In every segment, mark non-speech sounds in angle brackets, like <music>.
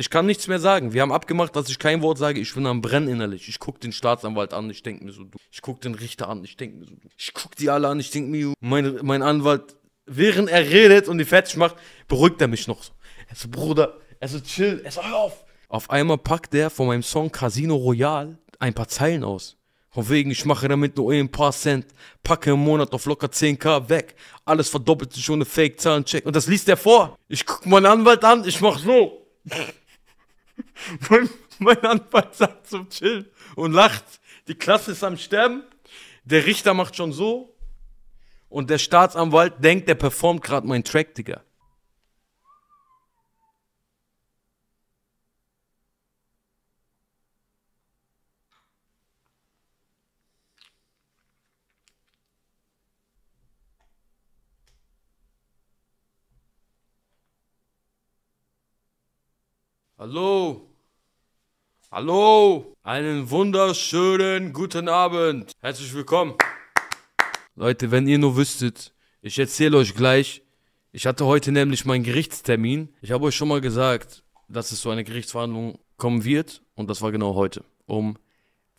Ich kann nichts mehr sagen. Wir haben abgemacht, dass ich kein Wort sage. Ich bin am Brennen innerlich. Ich gucke den Staatsanwalt an, ich denke mir so, du. Ich gucke den Richter an, ich denke mir so, du. Ich gucke die alle an, ich denke mir, mein, mein Anwalt, während er redet und die fertig macht, beruhigt er mich noch so. Er so, Bruder, er so, chill, er so, hör auf. Auf einmal packt er von meinem Song Casino Royal ein paar Zeilen aus. Von wegen, ich mache damit nur ein paar Cent, packe im Monat auf locker 10k weg. Alles verdoppelt sich ohne fake zahlen check Und das liest er vor. Ich gucke meinen Anwalt an, ich mach so mein, mein Anwalt sagt zum Chillen und lacht. Die Klasse ist am Sterben. Der Richter macht schon so. Und der Staatsanwalt denkt, der performt gerade meinen Track, Digga. Hallo? Hallo? Einen wunderschönen guten Abend. Herzlich willkommen. Leute, wenn ihr nur wüsstet, ich erzähle euch gleich. Ich hatte heute nämlich meinen Gerichtstermin. Ich habe euch schon mal gesagt, dass es zu einer Gerichtsverhandlung kommen wird. Und das war genau heute. Um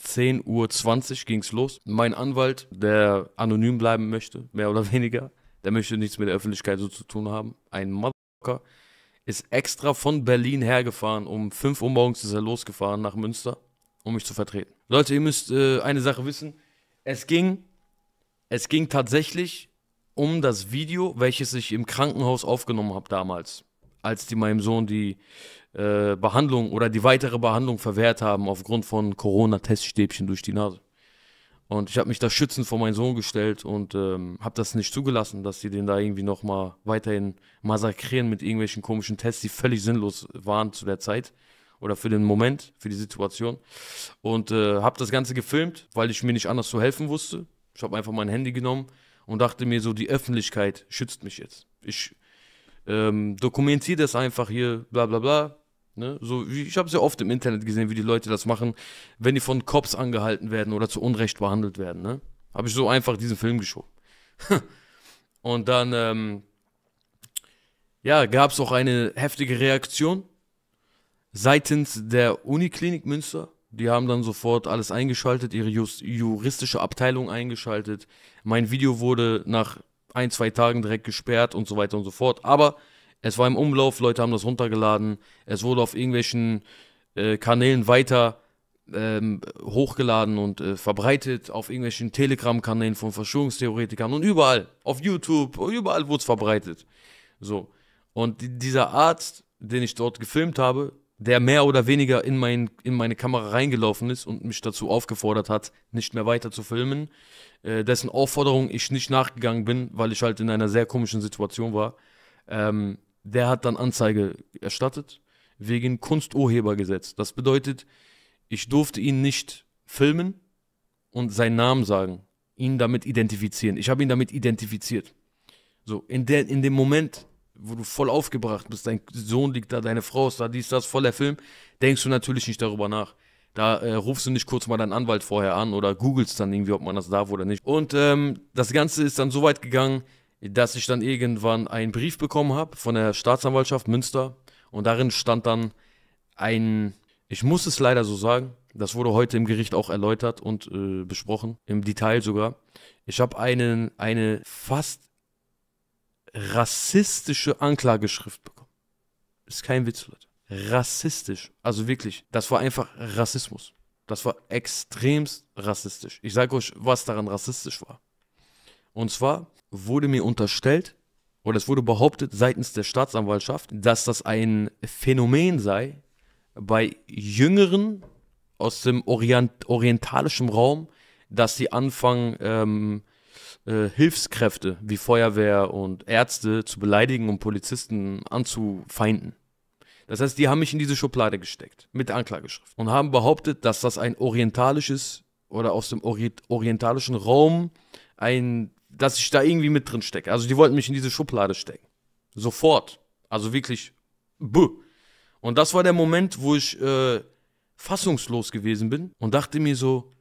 10.20 Uhr ging es los. Mein Anwalt, der anonym bleiben möchte, mehr oder weniger, der möchte nichts mit der Öffentlichkeit so zu tun haben. Ein Motherfucker ist extra von Berlin hergefahren. Um 5 Uhr morgens ist er losgefahren nach Münster, um mich zu vertreten. Leute, ihr müsst äh, eine Sache wissen. Es ging, es ging tatsächlich um das Video, welches ich im Krankenhaus aufgenommen habe damals, als die meinem Sohn die äh, Behandlung oder die weitere Behandlung verwehrt haben aufgrund von Corona-Teststäbchen durch die Nase. Und ich habe mich da schützend vor meinen Sohn gestellt und ähm, habe das nicht zugelassen, dass sie den da irgendwie nochmal weiterhin massakrieren mit irgendwelchen komischen Tests, die völlig sinnlos waren zu der Zeit oder für den Moment, für die Situation. Und äh, habe das Ganze gefilmt, weil ich mir nicht anders zu helfen wusste. Ich habe einfach mein Handy genommen und dachte mir so, die Öffentlichkeit schützt mich jetzt. Ich ähm, dokumentiere das einfach hier, bla bla bla. Ne? So ich habe sehr oft im Internet gesehen, wie die Leute das machen, wenn die von Cops angehalten werden oder zu Unrecht behandelt werden. Ne? Habe ich so einfach diesen Film geschoben. <laughs> Und dann, ähm, ja, gab es auch eine heftige Reaktion seitens der Uniklinik Münster. Die haben dann sofort alles eingeschaltet, ihre Just juristische Abteilung eingeschaltet. Mein Video wurde nach ein, zwei Tagen direkt gesperrt und so weiter und so fort. Aber es war im Umlauf, Leute haben das runtergeladen. Es wurde auf irgendwelchen äh, Kanälen weiter ähm, hochgeladen und äh, verbreitet, auf irgendwelchen Telegram-Kanälen von Verschwörungstheoretikern und überall, auf YouTube, überall wurde es verbreitet. So. Und dieser Arzt, den ich dort gefilmt habe, der mehr oder weniger in, mein, in meine Kamera reingelaufen ist und mich dazu aufgefordert hat, nicht mehr weiter zu filmen, äh, dessen Aufforderung ich nicht nachgegangen bin, weil ich halt in einer sehr komischen Situation war. Ähm, der hat dann Anzeige erstattet wegen Kunsturhebergesetz. Das bedeutet, ich durfte ihn nicht filmen und seinen Namen sagen, ihn damit identifizieren. Ich habe ihn damit identifiziert. So, in, der, in dem Moment, wo du voll aufgebracht bist, dein Sohn liegt da, deine Frau ist da, dies, das, voller Film, denkst du natürlich nicht darüber nach. Da äh, rufst du nicht kurz mal deinen Anwalt vorher an oder googelst dann irgendwie, ob man das darf oder nicht. Und ähm, das Ganze ist dann so weit gegangen, dass ich dann irgendwann einen Brief bekommen habe von der Staatsanwaltschaft Münster und darin stand dann ein, ich muss es leider so sagen, das wurde heute im Gericht auch erläutert und äh, besprochen, im Detail sogar. Ich habe einen, eine fast rassistische Anklageschrift bekommen. Ist kein Witz, Leute. Rassistisch. Also wirklich, das war einfach Rassismus. Das war extremst rassistisch. Ich sage euch, was daran rassistisch war. Und zwar wurde mir unterstellt, oder es wurde behauptet seitens der Staatsanwaltschaft, dass das ein Phänomen sei bei Jüngeren aus dem Orient orientalischen Raum, dass sie anfangen, ähm, äh, Hilfskräfte wie Feuerwehr und Ärzte zu beleidigen und Polizisten anzufeinden. Das heißt, die haben mich in diese Schublade gesteckt mit Anklageschrift und haben behauptet, dass das ein orientalisches oder aus dem Orient orientalischen Raum ein dass ich da irgendwie mit drin stecke. Also die wollten mich in diese Schublade stecken. Sofort. Also wirklich. Buh. Und das war der Moment, wo ich äh, fassungslos gewesen bin und dachte mir so,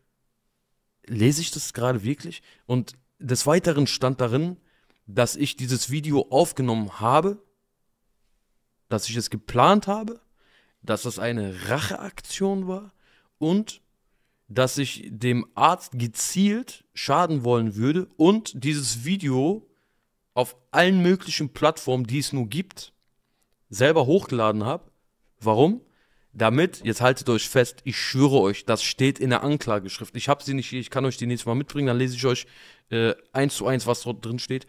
lese ich das gerade wirklich? Und des Weiteren stand darin, dass ich dieses Video aufgenommen habe, dass ich es geplant habe, dass das eine Racheaktion war und dass ich dem Arzt gezielt schaden wollen würde und dieses Video auf allen möglichen Plattformen, die es nur gibt, selber hochgeladen habe. Warum? Damit, jetzt haltet euch fest, ich schwöre euch, das steht in der Anklageschrift. Ich habe sie nicht hier, ich kann euch die nächste Mal mitbringen, dann lese ich euch äh, eins zu eins, was dort drin steht.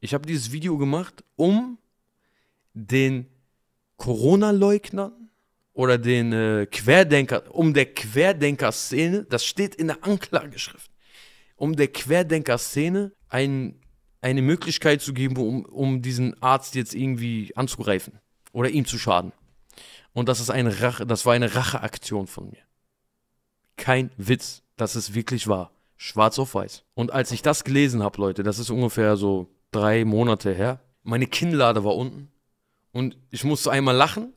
Ich habe dieses Video gemacht, um den Corona-Leugnern oder den äh, Querdenker, um der Querdenker-Szene, das steht in der Anklageschrift, um der Querdenker-Szene ein, eine Möglichkeit zu geben, um, um diesen Arzt jetzt irgendwie anzugreifen oder ihm zu schaden. Und das ist eine Rache, das war eine Racheaktion von mir. Kein Witz, das ist wirklich wahr. Schwarz auf weiß. Und als ich das gelesen habe, Leute, das ist ungefähr so drei Monate her, meine Kinnlade war unten und ich musste einmal lachen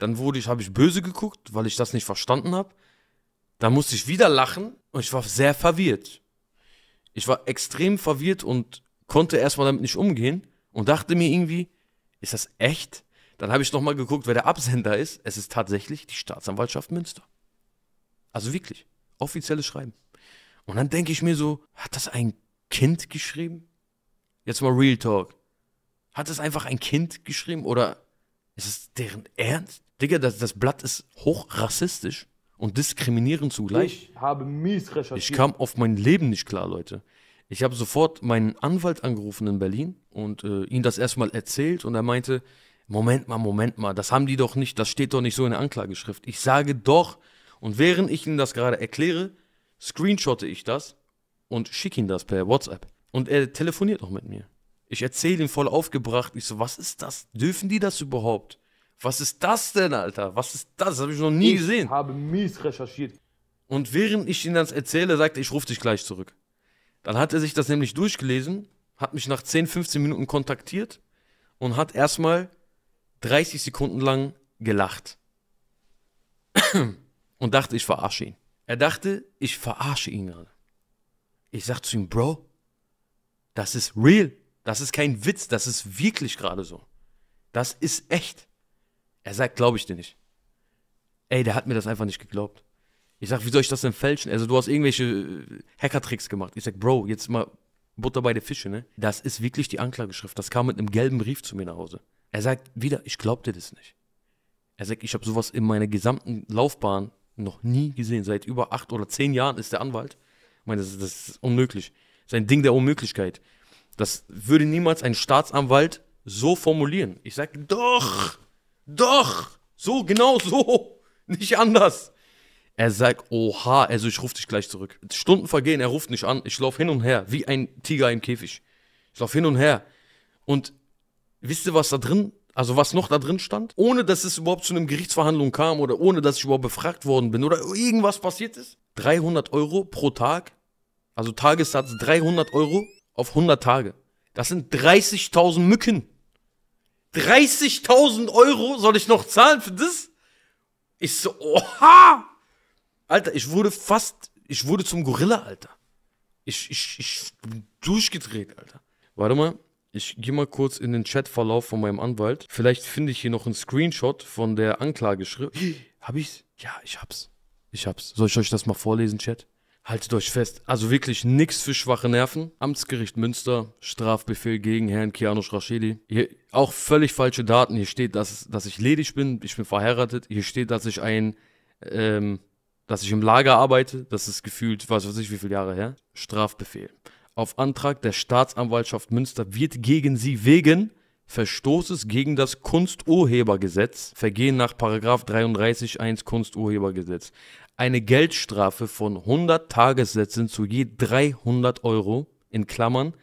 dann wurde ich, habe ich böse geguckt, weil ich das nicht verstanden habe. Dann musste ich wieder lachen und ich war sehr verwirrt. Ich war extrem verwirrt und konnte erstmal damit nicht umgehen und dachte mir irgendwie, ist das echt? Dann habe ich nochmal geguckt, wer der Absender ist. Es ist tatsächlich die Staatsanwaltschaft Münster. Also wirklich, offizielles Schreiben. Und dann denke ich mir so, hat das ein Kind geschrieben? Jetzt mal Real Talk. Hat das einfach ein Kind geschrieben oder ist es deren Ernst? Digga, das, das Blatt ist hochrassistisch und diskriminierend zugleich. Ich habe mies recherchiert. Ich kam auf mein Leben nicht klar, Leute. Ich habe sofort meinen Anwalt angerufen in Berlin und äh, ihm das erstmal erzählt und er meinte, Moment mal, Moment mal, das haben die doch nicht, das steht doch nicht so in der Anklageschrift. Ich sage doch, und während ich ihm das gerade erkläre, screenshotte ich das und schicke ihm das per WhatsApp. Und er telefoniert auch mit mir. Ich erzähle ihm voll aufgebracht, ich so, was ist das? Dürfen die das überhaupt? Was ist das denn, Alter? Was ist das? Das habe ich noch nie ich gesehen. Ich habe mies recherchiert. Und während ich ihm das erzähle, sagt er, ich rufe dich gleich zurück. Dann hat er sich das nämlich durchgelesen, hat mich nach 10, 15 Minuten kontaktiert und hat erstmal 30 Sekunden lang gelacht. <clears throat> Und dachte, ich verarsche ihn. Er dachte, ich verarsche ihn gerade. Ich sag zu ihm, Bro, das ist real. Das ist kein Witz. Das ist wirklich gerade so. Das ist echt. Er sagt, glaube ich dir nicht. Ey, der hat mir das einfach nicht geglaubt. Ich sag, wie soll ich das denn fälschen? Also, du hast irgendwelche äh, Hackertricks gemacht. Ich sag, Bro, jetzt mal Butter bei den Fische, ne? Das ist wirklich die Anklageschrift. Das kam mit einem gelben Brief zu mir nach Hause. Er sagt wieder, ich glaub dir das nicht. Er sagt, ich habe sowas in meiner gesamten Laufbahn noch nie gesehen. Seit über acht oder zehn Jahren ist der Anwalt. Ich meine, das, das ist unmöglich. Das ist ein Ding der Unmöglichkeit. Das würde niemals ein Staatsanwalt so formulieren. Ich sag, doch! Doch, so, genau so, <laughs> nicht anders. Er sagt, oha, also ich rufe dich gleich zurück. Stunden vergehen, er ruft nicht an. Ich laufe hin und her, wie ein Tiger im Käfig. Ich laufe hin und her. Und wisst ihr, was da drin, also was noch da drin stand? Ohne, dass es überhaupt zu einem Gerichtsverhandlung kam oder ohne, dass ich überhaupt befragt worden bin oder irgendwas passiert ist? 300 Euro pro Tag, also Tagessatz 300 Euro auf 100 Tage. Das sind 30.000 Mücken. 30.000 Euro soll ich noch zahlen für das? Ich so, oha! Alter, ich wurde fast, ich wurde zum Gorilla, Alter. Ich, ich, ich bin durchgedreht, Alter. Warte mal, ich gehe mal kurz in den Chatverlauf von meinem Anwalt. Vielleicht finde ich hier noch einen Screenshot von der Anklageschrift. Hab ich's? Ja, ich hab's. Ich hab's. Soll ich euch das mal vorlesen, Chat? Haltet euch fest, also wirklich nichts für schwache Nerven. Amtsgericht Münster, Strafbefehl gegen Herrn Kianos Rascheli. Hier auch völlig falsche Daten. Hier steht, dass, dass ich ledig bin, ich bin verheiratet. Hier steht, dass ich ein, ähm, dass ich im Lager arbeite. Das ist gefühlt, weiß was ich, wie viele Jahre her. Strafbefehl. Auf Antrag der Staatsanwaltschaft Münster wird gegen sie wegen Verstoßes gegen das Kunsturhebergesetz, Vergehen nach 33 1 Kunsturhebergesetz, eine Geldstrafe von 100 Tagessätzen zu je 300 Euro, in Klammern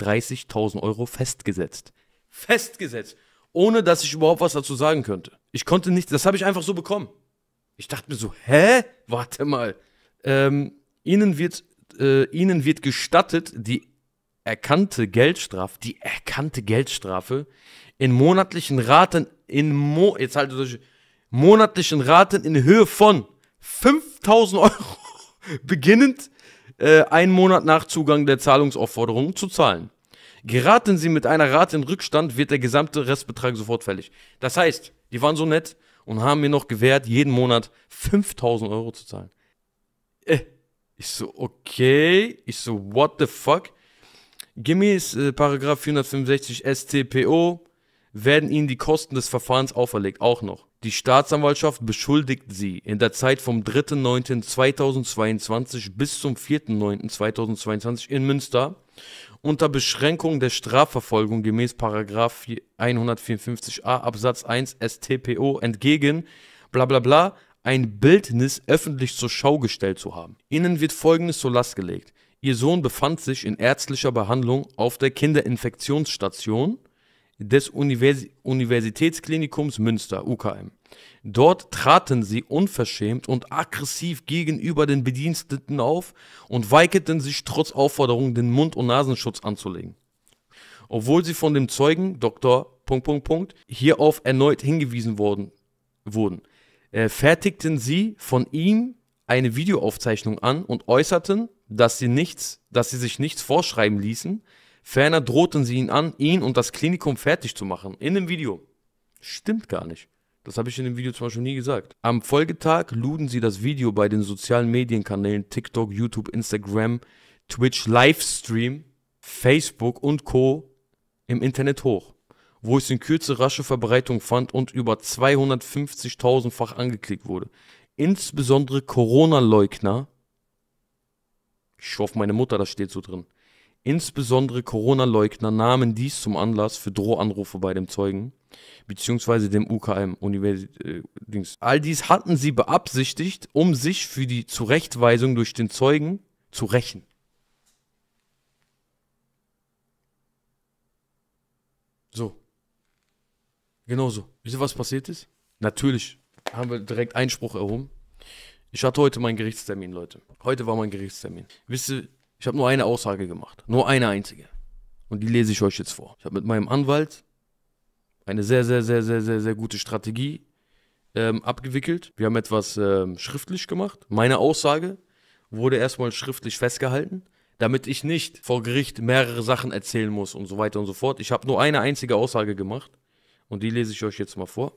30.000 Euro festgesetzt. Festgesetzt! Ohne dass ich überhaupt was dazu sagen könnte. Ich konnte nicht, das habe ich einfach so bekommen. Ich dachte mir so, hä? Warte mal. Ähm, ihnen wird, äh, ihnen wird gestattet, die erkannte Geldstrafe, die erkannte Geldstrafe in monatlichen Raten in Mo, jetzt halt solche monatlichen Raten in Höhe von 5000 Euro <laughs> beginnend äh, einen Monat nach Zugang der Zahlungsaufforderung zu zahlen. Geraten Sie mit einer Rate in Rückstand, wird der gesamte Restbetrag sofort fällig. Das heißt, die waren so nett und haben mir noch gewährt, jeden Monat 5000 Euro zu zahlen. Äh, ich so, okay. Ich so, what the fuck? Gemäß äh, Paragraph 465 StPO werden ihnen die Kosten des Verfahrens auferlegt, auch noch. Die Staatsanwaltschaft beschuldigt sie in der Zeit vom 3.9.2022 bis zum 4.9.2022 in Münster unter Beschränkung der Strafverfolgung gemäß Paragraf 154a Absatz 1 StPO entgegen, bla bla bla, ein Bildnis öffentlich zur Schau gestellt zu haben. Ihnen wird Folgendes zur Last gelegt. Ihr Sohn befand sich in ärztlicher Behandlung auf der Kinderinfektionsstation des Univers Universitätsklinikums Münster, UKM. Dort traten sie unverschämt und aggressiv gegenüber den Bediensteten auf und weigerten sich trotz Aufforderung, den Mund- und Nasenschutz anzulegen. Obwohl sie von dem Zeugen Dr. hierauf erneut hingewiesen worden, wurden, äh, fertigten sie von ihm eine Videoaufzeichnung an und äußerten, dass sie nichts, dass sie sich nichts vorschreiben ließen. Ferner drohten sie ihn an, ihn und das Klinikum fertig zu machen. In dem Video. Stimmt gar nicht. Das habe ich in dem Video zwar schon nie gesagt. Am Folgetag luden sie das Video bei den sozialen Medienkanälen TikTok, YouTube, Instagram, Twitch, Livestream, Facebook und Co. im Internet hoch, wo es in Kürze rasche Verbreitung fand und über 250.000-fach angeklickt wurde. Insbesondere Corona-Leugner ich schwör auf meine Mutter, das steht so drin. Insbesondere Corona-Leugner nahmen dies zum Anlass für Drohanrufe bei dem Zeugen, beziehungsweise dem UKM, Universität. Äh, Dings. All dies hatten sie beabsichtigt, um sich für die Zurechtweisung durch den Zeugen zu rächen. So. Genauso. Wisst ihr, was passiert ist? Natürlich haben wir direkt Einspruch erhoben. Ich hatte heute meinen Gerichtstermin, Leute. Heute war mein Gerichtstermin. Wisst ihr, ich habe nur eine Aussage gemacht. Nur eine einzige. Und die lese ich euch jetzt vor. Ich habe mit meinem Anwalt eine sehr, sehr, sehr, sehr, sehr, sehr gute Strategie ähm, abgewickelt. Wir haben etwas ähm, schriftlich gemacht. Meine Aussage wurde erstmal schriftlich festgehalten, damit ich nicht vor Gericht mehrere Sachen erzählen muss und so weiter und so fort. Ich habe nur eine einzige Aussage gemacht und die lese ich euch jetzt mal vor.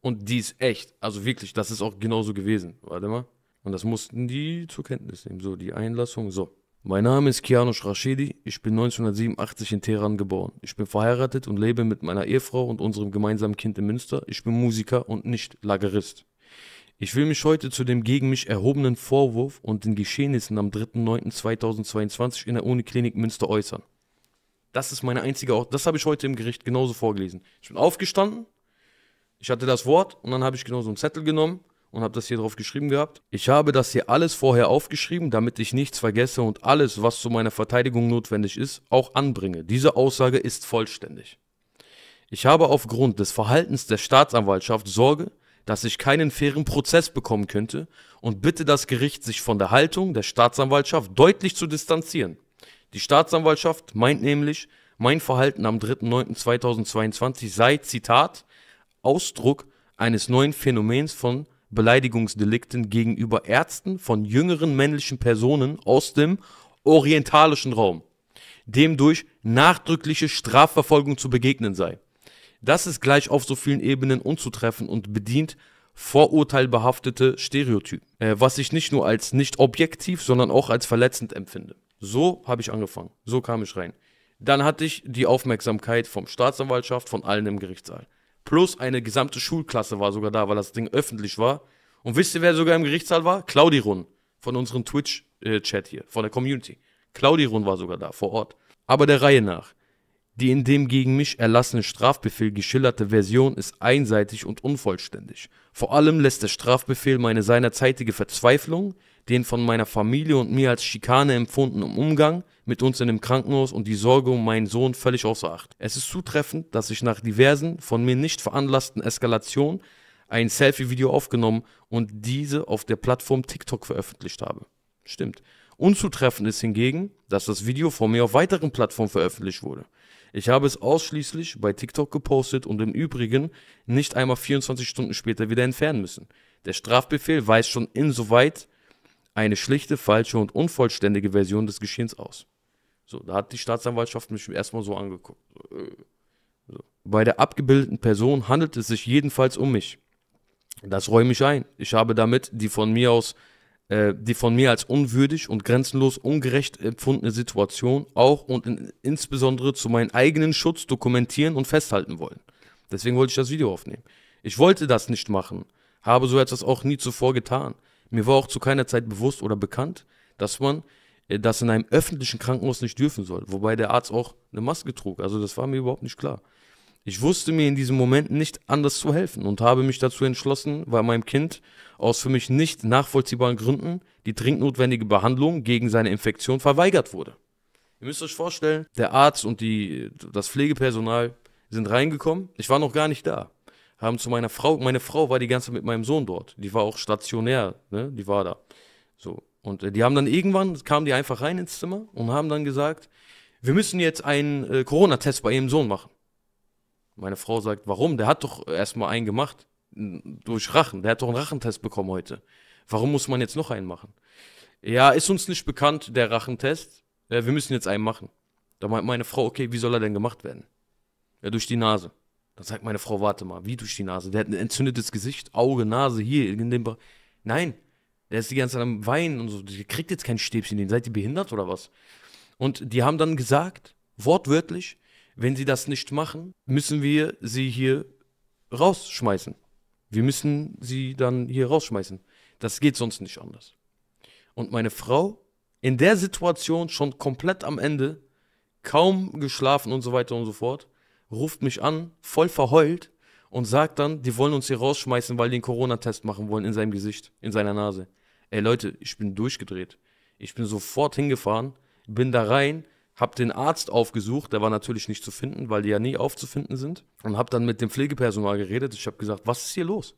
Und die ist echt. Also wirklich, das ist auch genauso gewesen. Warte mal. Und das mussten die zur Kenntnis nehmen. So, die Einlassung. So. Mein Name ist Kianos Rashidi. Ich bin 1987 in Teheran geboren. Ich bin verheiratet und lebe mit meiner Ehefrau und unserem gemeinsamen Kind in Münster. Ich bin Musiker und nicht Lagerist. Ich will mich heute zu dem gegen mich erhobenen Vorwurf und den Geschehnissen am 3.9.2022 in der Uniklinik Münster äußern. Das ist meine einzige, Au das habe ich heute im Gericht genauso vorgelesen. Ich bin aufgestanden, ich hatte das Wort und dann habe ich genau so einen Zettel genommen und habe das hier drauf geschrieben gehabt. Ich habe das hier alles vorher aufgeschrieben, damit ich nichts vergesse und alles, was zu meiner Verteidigung notwendig ist, auch anbringe. Diese Aussage ist vollständig. Ich habe aufgrund des Verhaltens der Staatsanwaltschaft Sorge, dass ich keinen fairen Prozess bekommen könnte und bitte das Gericht, sich von der Haltung der Staatsanwaltschaft deutlich zu distanzieren. Die Staatsanwaltschaft meint nämlich, mein Verhalten am 3.9.2022 sei, Zitat, Ausdruck eines neuen Phänomens von Beleidigungsdelikten gegenüber Ärzten von jüngeren männlichen Personen aus dem orientalischen Raum, dem durch nachdrückliche Strafverfolgung zu begegnen sei. Das ist gleich auf so vielen Ebenen unzutreffen und bedient vorurteilbehaftete Stereotypen, äh, was ich nicht nur als nicht objektiv, sondern auch als verletzend empfinde. So habe ich angefangen, so kam ich rein. Dann hatte ich die Aufmerksamkeit vom Staatsanwaltschaft, von allen im Gerichtssaal plus eine gesamte Schulklasse war sogar da, weil das Ding öffentlich war. Und wisst ihr, wer sogar im Gerichtssaal war? Claudirun von unserem Twitch-Chat hier, von der Community. Claudirun war sogar da, vor Ort. Aber der Reihe nach. Die in dem gegen mich erlassene Strafbefehl geschilderte Version ist einseitig und unvollständig. Vor allem lässt der Strafbefehl meine seinerzeitige Verzweiflung, den von meiner Familie und mir als Schikane empfundenen Umgang mit uns in dem Krankenhaus und die Sorge um meinen Sohn völlig außer Acht. Es ist zutreffend, dass ich nach diversen, von mir nicht veranlassten Eskalationen ein Selfie-Video aufgenommen und diese auf der Plattform TikTok veröffentlicht habe. Stimmt. Unzutreffend ist hingegen, dass das Video von mir auf weiteren Plattformen veröffentlicht wurde. Ich habe es ausschließlich bei TikTok gepostet und im Übrigen nicht einmal 24 Stunden später wieder entfernen müssen. Der Strafbefehl weist schon insoweit eine schlichte, falsche und unvollständige Version des Geschehens aus. So, da hat die Staatsanwaltschaft mich erstmal so angeguckt. Äh, so. Bei der abgebildeten Person handelt es sich jedenfalls um mich. Das räume ich ein. Ich habe damit die von mir aus, äh, die von mir als unwürdig und grenzenlos ungerecht empfundene Situation auch und in, insbesondere zu meinem eigenen Schutz dokumentieren und festhalten wollen. Deswegen wollte ich das Video aufnehmen. Ich wollte das nicht machen, habe so etwas auch nie zuvor getan. Mir war auch zu keiner Zeit bewusst oder bekannt, dass man äh, das in einem öffentlichen Krankenhaus nicht dürfen soll, wobei der Arzt auch eine Maske trug. Also das war mir überhaupt nicht klar. Ich wusste mir in diesem Moment nicht anders zu helfen und habe mich dazu entschlossen, bei meinem Kind aus für mich nicht nachvollziehbaren Gründen die dringend notwendige Behandlung gegen seine Infektion verweigert wurde. Ihr müsst euch vorstellen, der Arzt und die, das Pflegepersonal sind reingekommen. Ich war noch gar nicht da haben zu meiner Frau, meine Frau war die ganze Zeit mit meinem Sohn dort. Die war auch stationär, ne? Die war da. So. Und äh, die haben dann irgendwann, kamen die einfach rein ins Zimmer und haben dann gesagt, wir müssen jetzt einen äh, Corona-Test bei ihrem Sohn machen. Meine Frau sagt, warum? Der hat doch erstmal einen gemacht. Durch Rachen. Der hat doch einen Rachentest bekommen heute. Warum muss man jetzt noch einen machen? Ja, ist uns nicht bekannt, der Rachentest. Ja, wir müssen jetzt einen machen. Da meint meine Frau, okay, wie soll er denn gemacht werden? Ja, durch die Nase. Dann sagt meine Frau, warte mal, wie durch die Nase? Der hat ein entzündetes Gesicht, Auge, Nase, hier, in dem Bereich. Nein, der ist die ganze Zeit am Weinen und so. Der kriegt jetzt kein Stäbchen, den seid ihr behindert oder was? Und die haben dann gesagt, wortwörtlich, wenn sie das nicht machen, müssen wir sie hier rausschmeißen. Wir müssen sie dann hier rausschmeißen. Das geht sonst nicht anders. Und meine Frau in der Situation schon komplett am Ende, kaum geschlafen und so weiter und so fort ruft mich an, voll verheult und sagt dann, die wollen uns hier rausschmeißen, weil die einen Corona-Test machen wollen in seinem Gesicht, in seiner Nase. Ey Leute, ich bin durchgedreht. Ich bin sofort hingefahren, bin da rein, hab den Arzt aufgesucht, der war natürlich nicht zu finden, weil die ja nie aufzufinden sind. Und hab dann mit dem Pflegepersonal geredet. Ich hab gesagt, was ist hier los?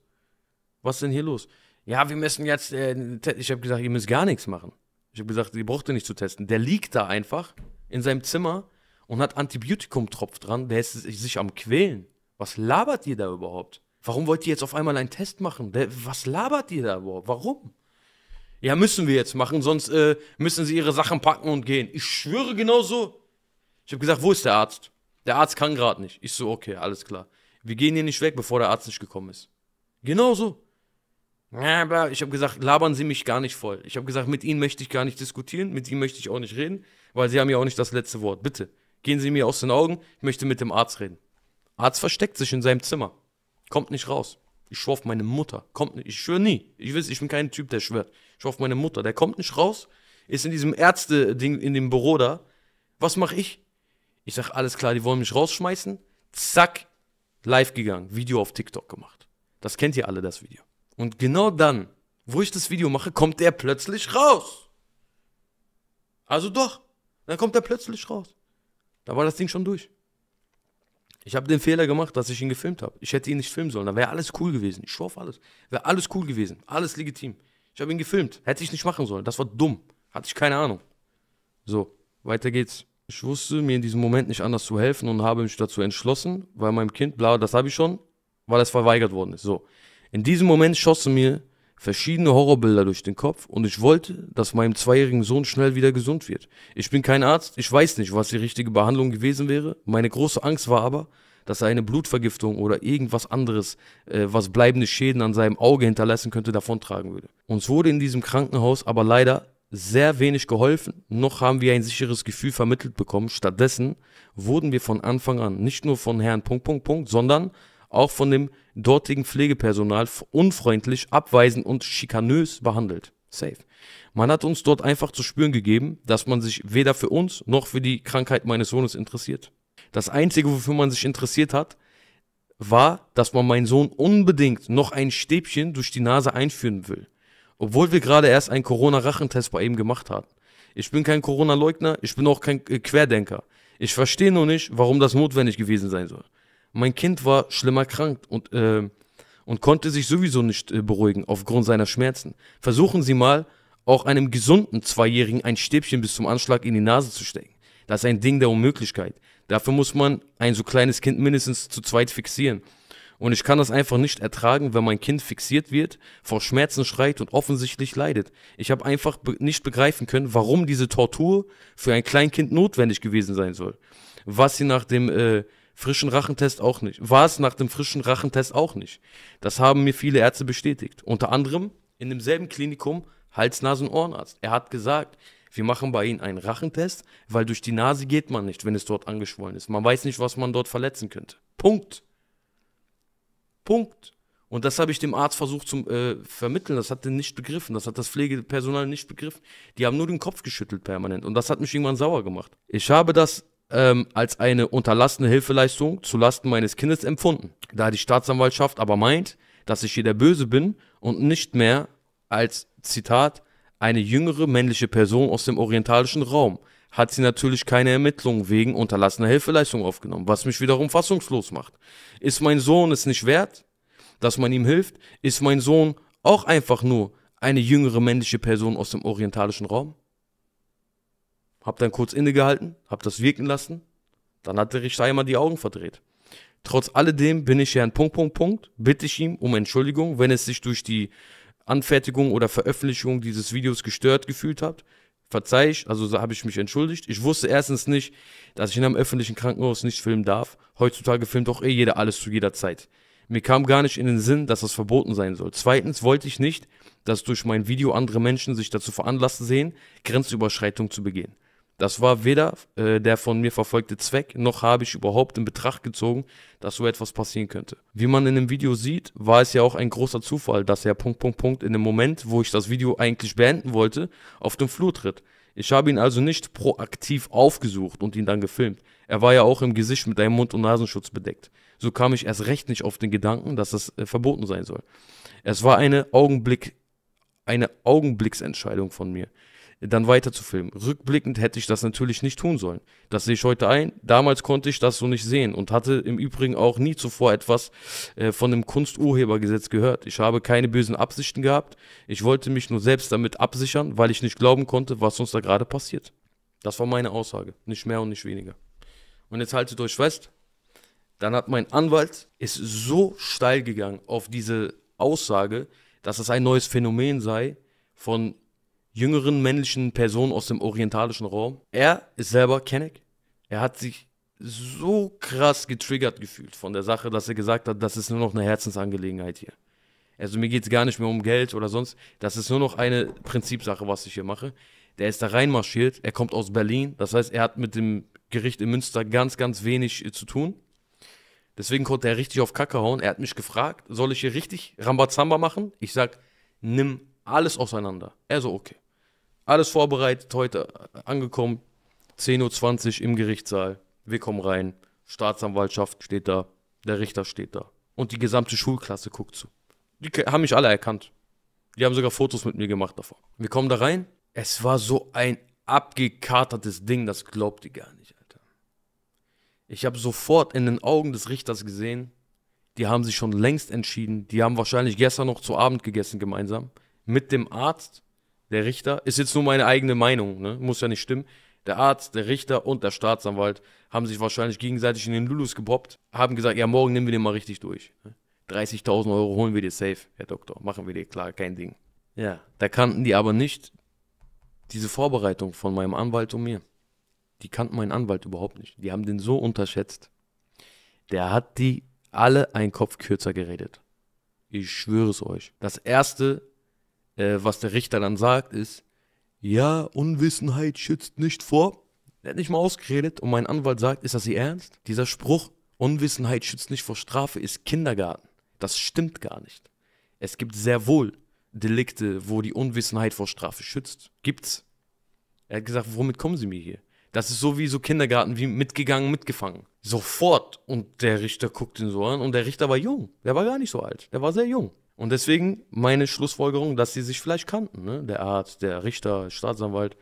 Was ist denn hier los? Ja, wir müssen jetzt, äh, ich hab gesagt, ihr müsst gar nichts machen. Ich hab gesagt, ihr braucht den nicht zu testen. Der liegt da einfach in seinem Zimmer und hat Antibiotikumtropf dran, der ist sich am Quälen. Was labert ihr da überhaupt? Warum wollt ihr jetzt auf einmal einen Test machen? Der, was labert ihr da überhaupt? Warum? Ja, müssen wir jetzt machen, sonst äh, müssen sie ihre Sachen packen und gehen. Ich schwöre genau so. Ich habe gesagt, wo ist der Arzt? Der Arzt kann gerade nicht. Ich so, okay, alles klar. Wir gehen hier nicht weg, bevor der Arzt nicht gekommen ist. Genauso. Aber ich habe gesagt, labern Sie mich gar nicht voll. Ich habe gesagt, mit Ihnen möchte ich gar nicht diskutieren, mit Ihnen möchte ich auch nicht reden, weil Sie haben ja auch nicht das letzte Wort. Bitte. Gehen Sie mir aus den Augen, ich möchte mit dem Arzt reden. Arzt versteckt sich in seinem Zimmer, kommt nicht raus. Ich schwör auf meine Mutter, kommt nicht, ich schwöre nie. Ich weiß, ich bin kein Typ, der schwört. Ich schwör auf meine Mutter, der kommt nicht raus, ist in diesem Ärzte-Ding, in dem Büro da. Was mache ich? Ich sag, alles klar, die wollen mich rausschmeißen. Zack, live gegangen, Video auf TikTok gemacht. Das kennt ihr alle, das Video. Und genau dann, wo ich das Video mache, kommt der plötzlich raus. Also doch, dann kommt er plötzlich raus. Da war das Ding schon durch. Ich habe den Fehler gemacht, dass ich ihn gefilmt habe. Ich hätte ihn nicht filmen sollen. Da wäre alles cool gewesen. Ich schwör auf alles. Wäre alles cool gewesen. Alles legitim. Ich habe ihn gefilmt. Hätte ich nicht machen sollen. Das war dumm. Hatte ich keine Ahnung. So, weiter geht's. Ich wusste mir in diesem Moment nicht anders zu helfen und habe mich dazu entschlossen, weil meinem Kind, bla, das habe ich schon, weil es verweigert worden ist. So. In diesem Moment schossen mir verschiedene Horrorbilder durch den Kopf und ich wollte, dass meinem zweijährigen Sohn schnell wieder gesund wird. Ich bin kein Arzt, ich weiß nicht, was die richtige Behandlung gewesen wäre. Meine große Angst war aber, dass er eine Blutvergiftung oder irgendwas anderes, äh, was bleibende Schäden an seinem Auge hinterlassen könnte, davontragen würde. Uns wurde in diesem Krankenhaus aber leider sehr wenig geholfen, noch haben wir ein sicheres Gefühl vermittelt bekommen. Stattdessen wurden wir von Anfang an nicht nur von Herrn Punkt, Punkt, Punkt, sondern auch von dem dortigen Pflegepersonal unfreundlich, abweisend und schikanös behandelt. Safe. Man hat uns dort einfach zu spüren gegeben, dass man sich weder für uns noch für die Krankheit meines Sohnes interessiert. Das Einzige, wofür man sich interessiert hat, war, dass man meinen Sohn unbedingt noch ein Stäbchen durch die Nase einführen will. Obwohl wir gerade erst einen Corona-Rachentest bei ihm gemacht hatten. Ich bin kein Corona-Leugner, ich bin auch kein äh, Querdenker. Ich verstehe nur nicht, warum das notwendig gewesen sein soll. Mein Kind war schlimmer krank und, äh, und konnte sich sowieso nicht äh, beruhigen aufgrund seiner Schmerzen. Versuchen Sie mal, auch einem gesunden Zweijährigen ein Stäbchen bis zum Anschlag in die Nase zu stecken. Das ist ein Ding der Unmöglichkeit. Dafür muss man ein so kleines Kind mindestens zu zweit fixieren. Und ich kann das einfach nicht ertragen, wenn mein Kind fixiert wird, vor Schmerzen schreit und offensichtlich leidet. Ich habe einfach be nicht begreifen können, warum diese Tortur für ein Kleinkind notwendig gewesen sein soll. Was sie nach dem äh, frischen Rachentest auch nicht. War es nach dem frischen Rachentest auch nicht. Das haben mir viele Ärzte bestätigt. Unter anderem in demselben Klinikum Hals, Nasen, Ohrenarzt. Er hat gesagt, wir machen bei Ihnen einen Rachentest, weil durch die Nase geht man nicht, wenn es dort angeschwollen ist. Man weiß nicht, was man dort verletzen könnte. Punkt. Punkt. Und das habe ich dem Arzt versucht zu äh, vermitteln. Das hat er nicht begriffen. Das hat das Pflegepersonal nicht begriffen. Die haben nur den Kopf geschüttelt permanent. Und das hat mich irgendwann sauer gemacht. Ich habe das ähm, als eine unterlassene Hilfeleistung zu meines Kindes empfunden, da die Staatsanwaltschaft aber meint, dass ich hier der Böse bin und nicht mehr als Zitat eine jüngere männliche Person aus dem orientalischen Raum hat sie natürlich keine Ermittlungen wegen unterlassener Hilfeleistung aufgenommen, was mich wiederum fassungslos macht. Ist mein Sohn es nicht wert, dass man ihm hilft? Ist mein Sohn auch einfach nur eine jüngere männliche Person aus dem orientalischen Raum? Hab dann kurz innegehalten, hab das wirken lassen. Dann hat der Richter einmal die Augen verdreht. Trotz alledem bin ich Herrn Punkt, Punkt, Punkt, bitte ich ihm um Entschuldigung, wenn es sich durch die Anfertigung oder Veröffentlichung dieses Videos gestört gefühlt hat. Verzeih ich, also habe ich mich entschuldigt. Ich wusste erstens nicht, dass ich in einem öffentlichen Krankenhaus nicht filmen darf. Heutzutage filmt doch eh jeder alles zu jeder Zeit. Mir kam gar nicht in den Sinn, dass das verboten sein soll. Zweitens wollte ich nicht, dass durch mein Video andere Menschen sich dazu veranlasst sehen, Grenzüberschreitung zu begehen. Das war weder äh, der von mir verfolgte Zweck, noch habe ich überhaupt in Betracht gezogen, dass so etwas passieren könnte. Wie man in dem Video sieht, war es ja auch ein großer Zufall, dass er Punkt Punkt Punkt in dem Moment, wo ich das Video eigentlich beenden wollte, auf den Flur tritt. Ich habe ihn also nicht proaktiv aufgesucht und ihn dann gefilmt. Er war ja auch im Gesicht mit einem Mund- und Nasenschutz bedeckt. So kam ich erst recht nicht auf den Gedanken, dass das äh, verboten sein soll. Es war eine Augenblick eine Augenblicksentscheidung von mir dann weiterzufilmen. Rückblickend hätte ich das natürlich nicht tun sollen. Das sehe ich heute ein. Damals konnte ich das so nicht sehen und hatte im Übrigen auch nie zuvor etwas äh, von dem Kunsturhebergesetz gehört. Ich habe keine bösen Absichten gehabt. Ich wollte mich nur selbst damit absichern, weil ich nicht glauben konnte, was uns da gerade passiert. Das war meine Aussage. Nicht mehr und nicht weniger. Und jetzt haltet euch fest. Dann hat mein Anwalt ist so steil gegangen auf diese Aussage, dass es ein neues Phänomen sei von jüngeren männlichen Person aus dem orientalischen Raum. Er ist selber Kenneck. Er hat sich so krass getriggert gefühlt von der Sache, dass er gesagt hat, das ist nur noch eine Herzensangelegenheit hier. Also mir geht es gar nicht mehr um Geld oder sonst. Das ist nur noch eine Prinzipsache, was ich hier mache. Der ist da reinmarschiert. Er kommt aus Berlin. Das heißt, er hat mit dem Gericht in Münster ganz, ganz wenig äh, zu tun. Deswegen konnte er richtig auf Kacke hauen. Er hat mich gefragt, soll ich hier richtig Rambazamba machen? Ich sag, nimm alles auseinander. Er so, okay. Alles vorbereitet, heute angekommen, 10.20 Uhr im Gerichtssaal. Wir kommen rein, Staatsanwaltschaft steht da, der Richter steht da. Und die gesamte Schulklasse guckt zu. Die haben mich alle erkannt. Die haben sogar Fotos mit mir gemacht davon. Wir kommen da rein. Es war so ein abgekatertes Ding, das glaubt ihr gar nicht, Alter. Ich habe sofort in den Augen des Richters gesehen, die haben sich schon längst entschieden. Die haben wahrscheinlich gestern noch zu Abend gegessen gemeinsam mit dem Arzt, der Richter, ist jetzt nur meine eigene Meinung, ne? muss ja nicht stimmen. Der Arzt, der Richter und der Staatsanwalt haben sich wahrscheinlich gegenseitig in den Lulus gepoppt, haben gesagt, ja, morgen nehmen wir den mal richtig durch. 30.000 ne? Euro holen wir dir safe, Herr Doktor, machen wir dir klar, kein Ding. Ja, da kannten die aber nicht diese Vorbereitung von meinem Anwalt und mir. Die kannten meinen Anwalt überhaupt nicht. Die haben den so unterschätzt. Der hat die alle einen Kopf kürzer geredet. Ich schwöre es euch. Das erste äh, was der Richter dann sagt, ist, ja, Unwissenheit schützt nicht vor. Er hat nicht mal ausgeredet und mein Anwalt sagt, ist das Ihr Ernst? Dieser Spruch, Unwissenheit schützt nicht vor Strafe, ist Kindergarten. Das stimmt gar nicht. Es gibt sehr wohl Delikte, wo die Unwissenheit vor Strafe schützt. Gibt's. Er hat gesagt, womit kommen Sie mir hier? Das ist so wie so Kindergarten, wie mitgegangen, mitgefangen. Sofort. Und der Richter guckt ihn so an und der Richter war jung. Der war gar nicht so alt. Der war sehr jung. Und deswegen meine Schlussfolgerung, dass sie sich vielleicht kannten, ne? der Arzt, der Richter, Staatsanwalt.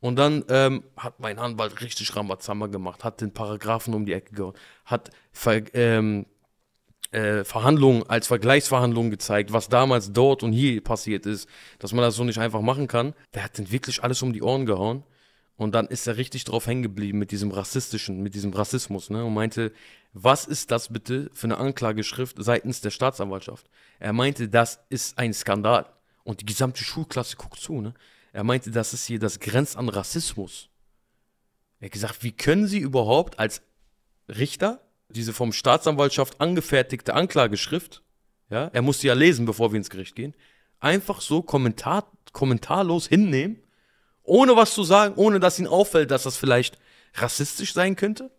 Und dann ähm, hat mein Anwalt richtig Rambazamba gemacht, hat den Paragraphen um die Ecke gehauen, hat ver ähm, äh, Verhandlungen als Vergleichsverhandlungen gezeigt, was damals dort und hier passiert ist, dass man das so nicht einfach machen kann. Der hat den wirklich alles um die Ohren gehauen. Und dann ist er richtig drauf hängen geblieben mit diesem rassistischen, mit diesem Rassismus, ne? Und meinte, was ist das bitte für eine Anklageschrift seitens der Staatsanwaltschaft? Er meinte, das ist ein Skandal. Und die gesamte Schulklasse guckt zu, ne? Er meinte, das ist hier, das Grenz an Rassismus. Er hat gesagt, wie können Sie überhaupt als Richter diese vom Staatsanwaltschaft angefertigte Anklageschrift, ja, er muss sie ja lesen, bevor wir ins Gericht gehen, einfach so kommentar, kommentarlos hinnehmen, ohne was zu sagen, ohne dass ihn auffällt, dass das vielleicht rassistisch sein könnte?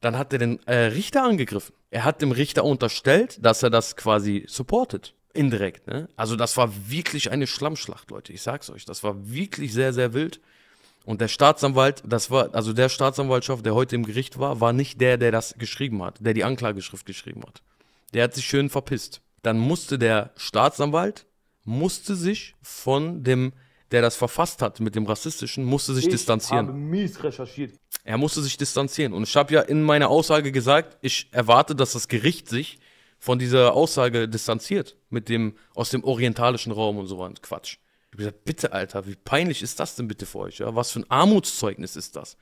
Dann hat er den äh, Richter angegriffen. Er hat dem Richter unterstellt, dass er das quasi supportet. Indirekt, ne? Also das war wirklich eine Schlammschlacht, Leute. Ich sag's euch, das war wirklich sehr, sehr wild. Und der Staatsanwalt, das war, also der Staatsanwaltschaft, der heute im Gericht war, war nicht der, der das geschrieben hat, der die Anklageschrift geschrieben hat. Der hat sich schön verpisst. Dann musste der Staatsanwalt, musste sich von dem, der das verfasst hat mit dem Rassistischen, musste sich ich distanzieren. Ich habe mies recherchiert er musste sich distanzieren. Und ich habe ja in meiner Aussage gesagt, ich erwarte, dass das Gericht sich von dieser Aussage distanziert mit dem aus dem orientalischen Raum und so ein Quatsch. Ich habe gesagt, bitte Alter, wie peinlich ist das denn bitte für euch? Ja? Was für ein Armutszeugnis ist das?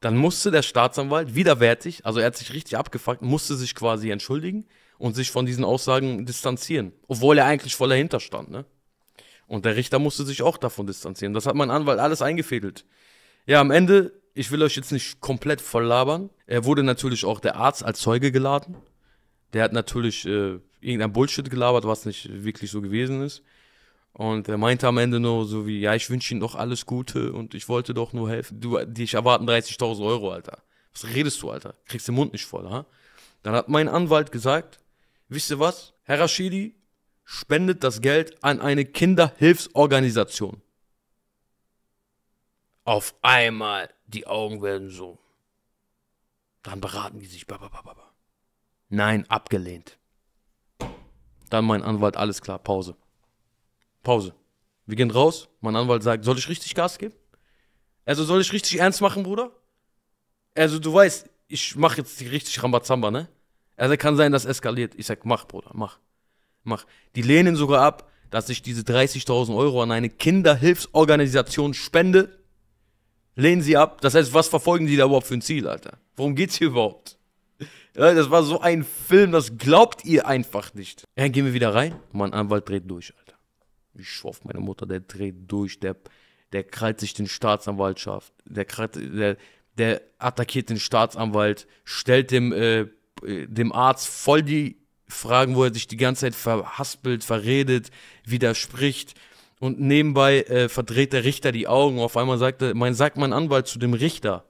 Dann musste der Staatsanwalt widerwärtig, also er hat sich richtig abgefuckt, musste sich quasi entschuldigen und sich von diesen Aussagen distanzieren, obwohl er eigentlich voll dahinter stand. Ne? Und der Richter musste sich auch davon distanzieren. Das hat mein Anwalt alles eingefädelt. Ja, am Ende ich will euch jetzt nicht komplett voll labern. Er wurde natürlich auch der Arzt als Zeuge geladen. Der hat natürlich äh, irgendein Bullshit gelabert, was nicht wirklich so gewesen ist. Und er meinte am Ende nur so wie, ja, ich wünsche Ihnen doch alles Gute und ich wollte doch nur helfen. Du, dich erwarten 30.000 Euro, Alter. Was redest du, Alter? Kriegst den Mund nicht voll, ha? Dann hat mein Anwalt gesagt, wisst ihr was? Herr Rashidi spendet das Geld an eine Kinderhilfsorganisation. Auf einmal die Augen werden so. Dann beraten die sich. Nein, abgelehnt. Dann mein Anwalt, alles klar, Pause. Pause. Wir gehen raus. Mein Anwalt sagt, soll ich richtig Gas geben? Also soll ich richtig ernst machen, Bruder? Also du weißt, ich mache jetzt richtig Rambazamba, ne? Also kann sein, dass eskaliert. Ich sag, mach, Bruder, mach. Mach. Die lehnen sogar ab, dass ich diese 30.000 Euro an eine Kinderhilfsorganisation spende, lehnen sie ab. Das heißt, was verfolgen die da überhaupt für ein Ziel, Alter? Worum geht's hier überhaupt? das war so ein Film, das glaubt ihr einfach nicht. Ja, gehen wir wieder rein. Mein Anwalt dreht durch, Alter. Ich schwör meine Mutter, der dreht durch, der, der krallt sich den Staatsanwaltschaft, der, krallt, der, der attackiert den Staatsanwalt, stellt dem, äh, dem Arzt voll die Fragen, wo er sich die ganze Zeit verhaspelt, verredet, widerspricht. Und nebenbei äh, verdreht der Richter die Augen. Auf einmal sagte, mein, sagt mein Anwalt zu dem Richter,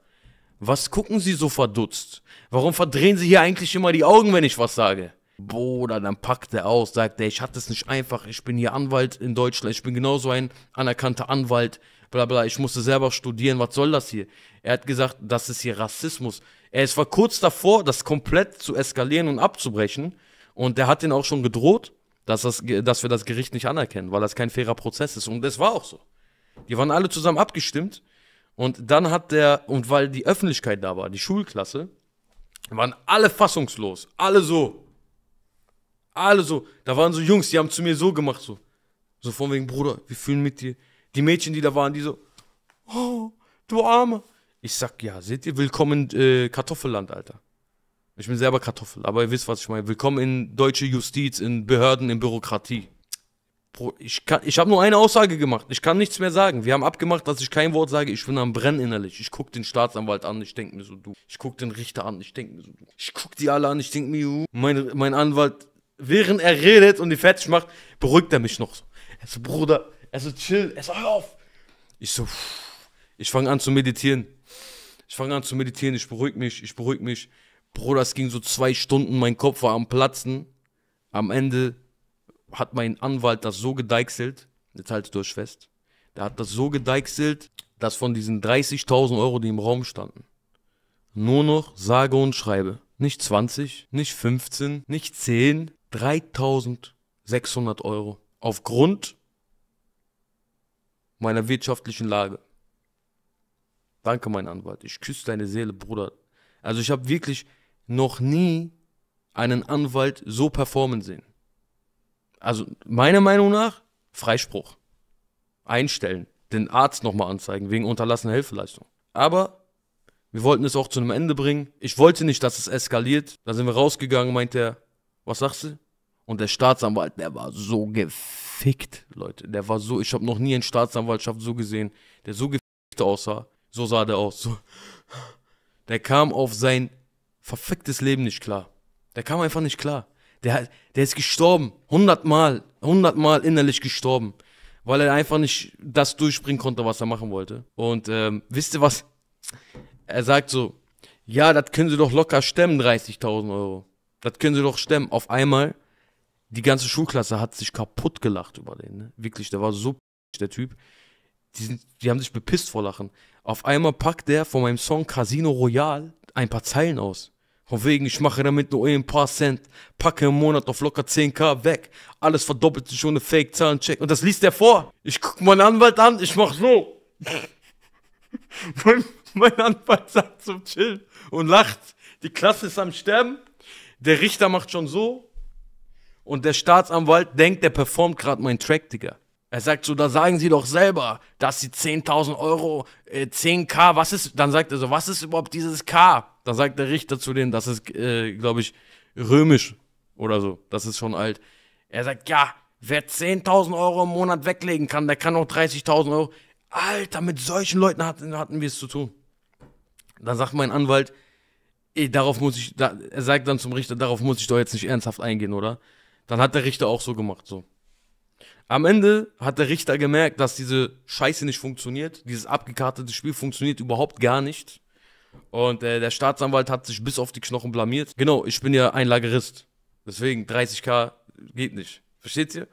was gucken Sie so verdutzt? Warum verdrehen Sie hier eigentlich immer die Augen, wenn ich was sage? Bruder, dann packt er aus, sagt er, ich hatte es nicht einfach, ich bin hier Anwalt in Deutschland, ich bin genauso ein anerkannter Anwalt, bla bla, ich musste selber studieren, was soll das hier? Er hat gesagt, das ist hier Rassismus. Er ist war kurz davor, das komplett zu eskalieren und abzubrechen und er hat ihn auch schon gedroht dass, das, dass wir das Gericht nicht anerkennen, weil das kein fairer Prozess ist. Und das war auch so. Die waren alle zusammen abgestimmt. Und dann hat der, und weil die Öffentlichkeit da war, die Schulklasse, waren alle fassungslos. Alle so. Alle so. Da waren so Jungs, die haben zu mir so gemacht, so. So von wegen, Bruder, wir fühlen mit dir. Die Mädchen, die da waren, die so, oh, du Arme. Ich sag, ja, seht ihr, willkommen äh, Kartoffelland, Alter. Ich bin selber Kartoffel, aber ihr wisst, was ich meine. Willkommen in deutsche Justiz, in Behörden, in Bürokratie. Ich, ich habe nur eine Aussage gemacht. Ich kann nichts mehr sagen. Wir haben abgemacht, dass ich kein Wort sage. Ich bin am Brennen innerlich. Ich guck den Staatsanwalt an, ich denk mir so, du. Ich guck den Richter an, ich denk mir so, du. Ich guck die alle an, ich denk mir, du. Mein, mein Anwalt, während er redet und die fertig macht, beruhigt er mich noch so. Er so, Bruder, er so, chill, er so, hör auf. Ich so, pff. ich fange an zu meditieren. Ich fange an zu meditieren, ich beruhige mich, ich beruhige mich. Bruder, das ging so zwei Stunden, mein Kopf war am Platzen. Am Ende hat mein Anwalt das so gedeichselt, jetzt halt durch fest, der hat das so gedeichselt, dass von diesen 30.000 Euro, die im Raum standen, nur noch sage und schreibe, nicht 20, nicht 15, nicht 10, 3.600 Euro. Aufgrund meiner wirtschaftlichen Lage. Danke, mein Anwalt. Ich küsse deine Seele, Bruder. Also ich habe wirklich, noch nie einen Anwalt so performen sehen. Also meiner Meinung nach Freispruch. Einstellen. Den Arzt nochmal anzeigen wegen unterlassener Hilfeleistung. Aber wir wollten es auch zu einem Ende bringen. Ich wollte nicht, dass es eskaliert. Da sind wir rausgegangen, meint er, was sagst du? Und der Staatsanwalt, der war so gefickt, Leute. Der war so, ich habe noch nie einen Staatsanwaltschaft so gesehen, der so gefickt aussah. So sah der aus. So. Der kam auf sein verficktes Leben nicht klar. Der kam einfach nicht klar. Der, der ist gestorben. Hundertmal. Hundertmal innerlich gestorben. Weil er einfach nicht das durchbringen konnte, was er machen wollte. Und ähm, wisst ihr was? Er sagt so, ja, das können sie doch locker stemmen, 30.000 Euro. Das können sie doch stemmen. Auf einmal, die ganze Schulklasse hat sich kaputt gelacht über den. Ne? Wirklich, der war so p der Typ. Die, sind, die haben sich bepisst vor Lachen. Auf einmal packt der von meinem Song Casino Royale ein paar Zeilen aus. Von wegen, ich mache damit nur ein paar Cent, packe im Monat auf locker 10k weg. Alles verdoppelt sich ohne fake zahlen check Und das liest er vor. Ich guck meinen Anwalt an, ich mach so. <laughs> mein, mein Anwalt sagt zum Chill und lacht. Die Klasse ist am Sterben. Der Richter macht schon so. Und der Staatsanwalt denkt, der performt gerade meinen Track, Digga. Er sagt so, da sagen sie doch selber, dass sie 10.000 Euro, äh, 10k, was ist, dann sagt er so, was ist überhaupt dieses k? Dann sagt der Richter zu denen, das ist, äh, glaube ich, römisch oder so, das ist schon alt. Er sagt, ja, wer 10.000 Euro im Monat weglegen kann, der kann auch 30.000 Euro. Alter, mit solchen Leuten hatten, hatten wir es zu tun. Dann sagt mein Anwalt, ey, darauf muss ich, da, er sagt dann zum Richter, darauf muss ich doch jetzt nicht ernsthaft eingehen, oder? Dann hat der Richter auch so gemacht, so. Am Ende hat der Richter gemerkt, dass diese Scheiße nicht funktioniert. Dieses abgekartete Spiel funktioniert überhaupt gar nicht. Und äh, der Staatsanwalt hat sich bis auf die Knochen blamiert. Genau, ich bin ja ein Lagerist. Deswegen 30k geht nicht. Versteht ihr?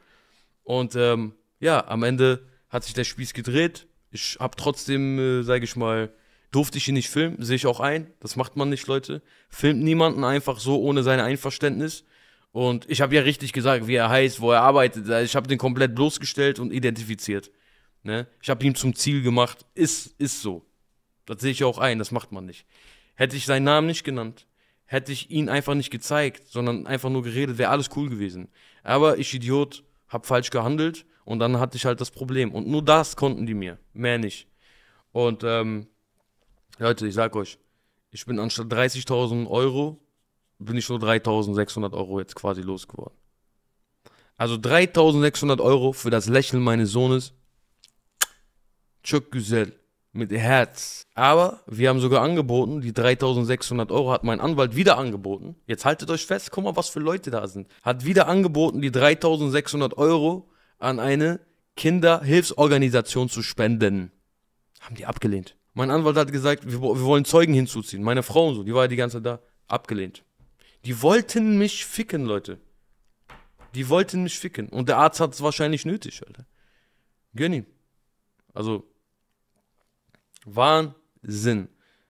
Und ähm, ja, am Ende hat sich der Spieß gedreht. Ich habe trotzdem, äh, sage ich mal, durfte ich ihn nicht filmen. Sehe ich auch ein. Das macht man nicht, Leute. Filmt niemanden einfach so ohne sein Einverständnis. Und ich habe ja richtig gesagt, wie er heißt, wo er arbeitet. Also ich habe den komplett bloßgestellt und identifiziert. Ne? Ich habe ihn zum Ziel gemacht. Ist, ist so. Das sehe ich auch ein, das macht man nicht. Hätte ich seinen Namen nicht genannt, hätte ich ihn einfach nicht gezeigt, sondern einfach nur geredet, wäre alles cool gewesen. Aber ich Idiot, habe falsch gehandelt und dann hatte ich halt das Problem. Und nur das konnten die mir, mehr nicht. Und ähm, Leute, ich sag euch, ich bin anstatt 30.000 Euro bin ich nur 3600 Euro jetzt quasi losgeworden. Also 3600 Euro für das Lächeln meines Sohnes. Chuck Güzel mit Herz. Aber wir haben sogar angeboten, die 3600 Euro hat mein Anwalt wieder angeboten. Jetzt haltet euch fest, guck mal, was für Leute da sind. Hat wieder angeboten, die 3600 Euro an eine Kinderhilfsorganisation zu spenden. Haben die abgelehnt. Mein Anwalt hat gesagt, wir, wir wollen Zeugen hinzuziehen. Meine Frau und so, die war ja die ganze Zeit da. Abgelehnt. Die wollten mich ficken, Leute. Die wollten mich ficken. Und der Arzt hat es wahrscheinlich nötig, Alter. Gönn ihm. Also, Wahnsinn.